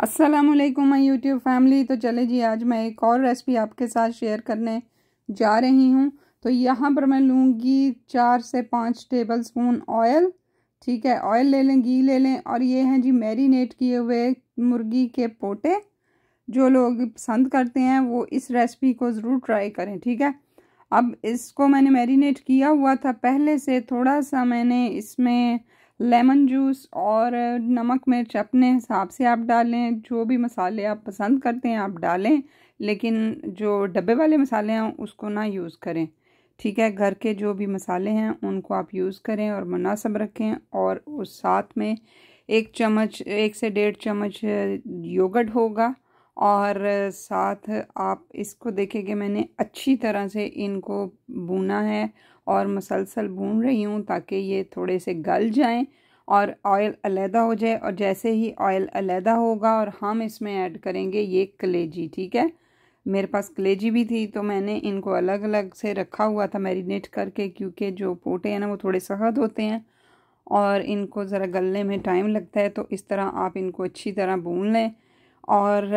Aslam my YouTube family तो चले जी आज मैं एक और रेसिपी आपके साथ शेयर करने जा रही हूँ तो यहाँ पर मैं लूँगी चार से पाँच टेबल स्पून ऑयल ठीक है ऑयल ले लें घी ले लें और ये हैं जी मैरिनेट किए हुए मुर्गी के पोटे जो लोग पसंद करते हैं वो इस रेसिपी को ज़रूर ट्राई करें ठीक है अब इसको मैंने मैरिनेट किया हुआ था पहले से थोड़ा सा मैंने इसमें लेमन जूस और नमक मिर्च अपने हिसाब से आप डालें जो भी मसाले आप पसंद करते हैं आप डालें लेकिन जो डब्बे वाले मसाले हैं उसको ना यूज़ करें ठीक है घर के जो भी मसाले हैं उनको आप यूज़ करें और मुनासब रखें और उस साथ में एक चम्मच एक से डेढ़ चम्मच योगर्ट होगा और साथ आप इसको देखेंगे मैंने अच्छी तरह से इनको भूना है और मसलसल भून रही हूँ ताकि ये थोड़े से गल जाएं और ऑयल अलहदा हो जाए और जैसे ही ऑयल अलहदा होगा और हम इसमें ऐड करेंगे ये कलेजी ठीक है मेरे पास कलेजी भी थी तो मैंने इनको अलग अलग से रखा हुआ था मैरिनेट करके क्योंकि जो पोटे हैं ना वो थोड़े सख्त होते हैं और इनको ज़रा गलने में टाइम लगता है तो इस तरह आप इनको अच्छी तरह भून लें और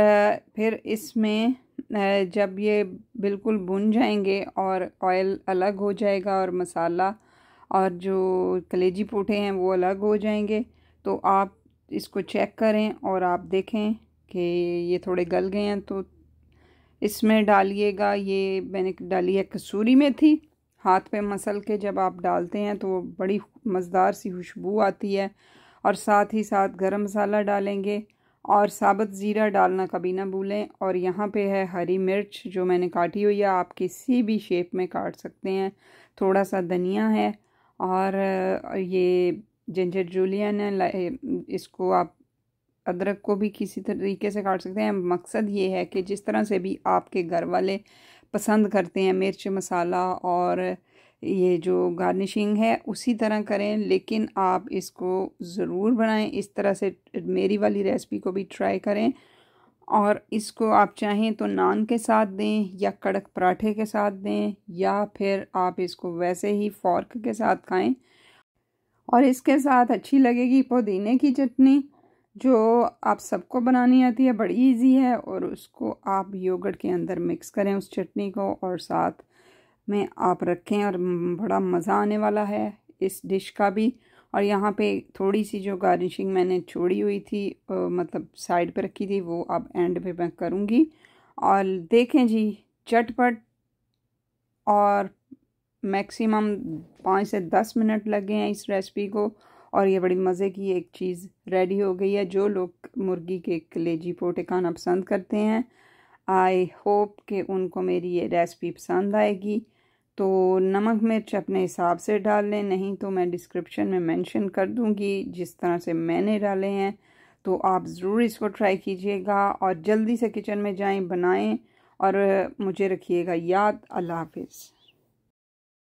फिर इसमें जब ये बिल्कुल भुन जाएंगे और ऑयल अलग हो जाएगा और मसाला और जो कलेजी पोठे हैं वो अलग हो जाएंगे तो आप इसको चेक करें और आप देखें कि ये थोड़े गल गए हैं तो इसमें डालिएगा ये मैंने डाली है कसूरी में थी हाथ पे मसल के जब आप डालते हैं तो बड़ी मज़ेदार सी खुशबू आती है और साथ ही साथ गरम मसाला डालेंगे और साबुत ज़ीरा डालना कभी ना भूलें और यहाँ पे है हरी मिर्च जो मैंने काटी हुई है आप किसी भी शेप में काट सकते हैं थोड़ा सा धनिया है और ये जिंजर जूलियन है इसको आप अदरक को भी किसी तरीके से काट सकते हैं मकसद ये है कि जिस तरह से भी आपके घर वाले पसंद करते हैं मिर्च मसाला और ये जो गार्निशिंग है उसी तरह करें लेकिन आप इसको ज़रूर बनाएं इस तरह से मेरी वाली रेसिपी को भी ट्राई करें और इसको आप चाहें तो नान के साथ दें या कड़क पराठे के साथ दें या फिर आप इसको वैसे ही फॉर्क के साथ खाएं और इसके साथ अच्छी लगेगी पुदीने की चटनी जो आप सबको बनानी आती है बड़ी इजी है और उसको आप योगर्ट के अंदर मिक्स करें उस चटनी को और साथ में आप रखें और बड़ा मज़ा आने वाला है इस डिश का भी और यहाँ पे थोड़ी सी जो गार्निशिंग मैंने छोड़ी हुई थी आ, मतलब साइड पे रखी थी वो अब एंड पे मैं करूँगी और देखें जी चटपट और मैक्सिमम पाँच से दस मिनट लगे हैं इस रेसिपी को और ये बड़ी मज़े की एक चीज़ रेडी हो गई है जो लोग मुर्गी के कलेजी पोटे खाना पसंद करते हैं आई होप कि उनको मेरी ये रेसिपी पसंद आएगी तो नमक मिर्च अपने हिसाब से डाल लें नहीं तो मैं डिस्क्रिप्शन में मेंशन कर दूंगी जिस तरह से मैंने डाले हैं तो आप ज़रूर इसको ट्राई कीजिएगा और जल्दी से किचन में जाएं बनाएं और मुझे रखिएगा याद अल्लाह हाफिज़